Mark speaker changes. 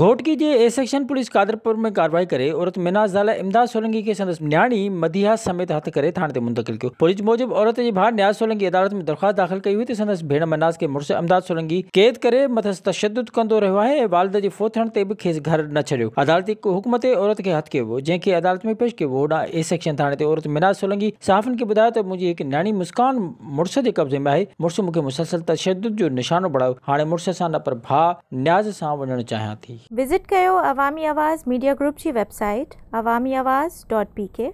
Speaker 1: ઘોટ કીજે એ section police કાધરપુર મે કાર્યવાહી કરે عورت મીનાઝલા અમદાદ સોલંગી કે સંદેશ ન્યાણી મધીહા સમિત હાથ કરે થાને તે મ ント ક ક્યો પોલીસ મુજબ عورت جي ભાર ન્યાઝ સોલંગી عدالت મે درخواست داخل કહી હી તે સંદેશ ભીણ મીનાઝ કે મર્સે અમદાદ સોલંગી કેદ કરે મતસ તશ્દ્દુત કંદો રહેવા હે વાલદજી ફોથન તે કે ઘર ન ચડ્યો અદાલતી હુકમત عورت કે હાથ કે વો જે કે અદાલત મે پیش કે વો ડા એ સેક્શન થાને તે عورت મીનાઝ સોલંગી સાફન કે બતાત મુજે એક નાની મુસ્કાન મર્સે કબજે મે હે મર્સે મુકે مسلسل તશ્દ્દુત જો નિશાન બઢાવ હાને મર્સે સાન પર ભા ન્યાઝ સા વણન ચાહયા થી
Speaker 2: विजिट कयो अवामी आवाज़ मीडिया ग्रुप जी website Awami Awaz dot P के